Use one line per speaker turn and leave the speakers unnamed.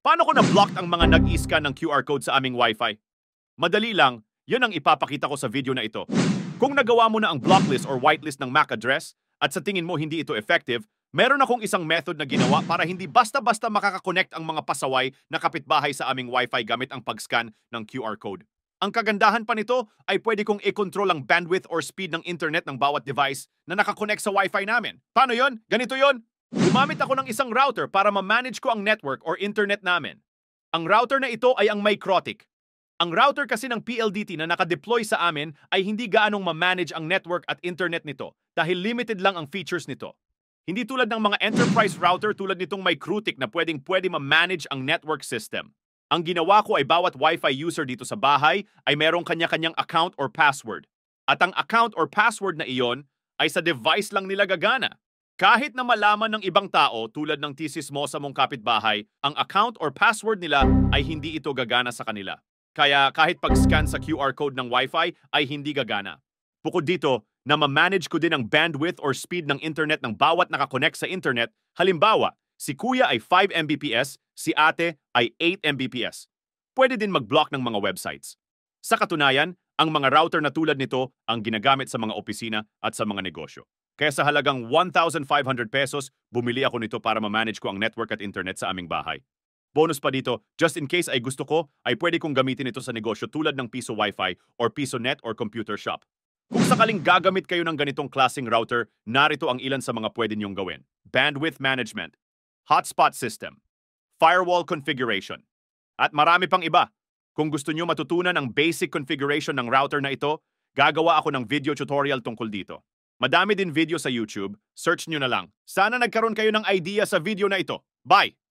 Paano ko na-blocked ang mga nag-i-scan ng QR code sa aming Wi-Fi? Madali lang, yun ang ipapakita ko sa video na ito. Kung nagawa mo na ang blocklist or whitelist ng MAC address at sa tingin mo hindi ito effective, meron akong isang method na ginawa para hindi basta-basta makakakonect ang mga pasaway na kapitbahay sa aming Wi-Fi gamit ang pag-scan ng QR code. Ang kagandahan pa nito ay pwede kong i-control ang bandwidth or speed ng internet ng bawat device na nakakonect sa Wi-Fi namin. Paano yon? Ganito yon? Gumamit ako ng isang router para ma-manage ko ang network or internet namin. Ang router na ito ay ang Microtik. Ang router kasi ng PLDT na naka-deploy sa amin ay hindi gaanong ma-manage ang network at internet nito dahil limited lang ang features nito. Hindi tulad ng mga enterprise router tulad nitong Microtik na pwedeng pwede ma-manage ang network system. Ang ginawa ko ay bawat Wi-Fi user dito sa bahay ay merong kanya-kanyang account or password. At ang account or password na iyon ay sa device lang nila gagana. Kahit na malaman ng ibang tao tulad ng thesis mo sa mong kapitbahay, ang account or password nila ay hindi ito gagana sa kanila. Kaya kahit pag-scan sa QR code ng Wi-Fi ay hindi gagana. Bukod dito, na ma-manage ko din ang bandwidth or speed ng internet ng bawat nakakonect sa internet, halimbawa, si kuya ay 5 Mbps, si ate ay 8 Mbps. Pwede din mag-block ng mga websites. Sa katunayan, ang mga router na tulad nito ang ginagamit sa mga opisina at sa mga negosyo. Kaya halagang 1,500 pesos, bumili ako nito para ma-manage ko ang network at internet sa aming bahay. Bonus pa dito, just in case ay gusto ko, ay pwede kong gamitin ito sa negosyo tulad ng piso wifi or piso net or computer shop. Kung sakaling gagamit kayo ng ganitong klasing router, narito ang ilan sa mga pwede niyong gawin. Bandwidth management, hotspot system, firewall configuration, at marami pang iba. Kung gusto niyo matutunan ang basic configuration ng router na ito, gagawa ako ng video tutorial tungkol dito. Madami din video sa YouTube, search nyo na lang. Sana nagkaroon kayo ng idea sa video na ito. Bye!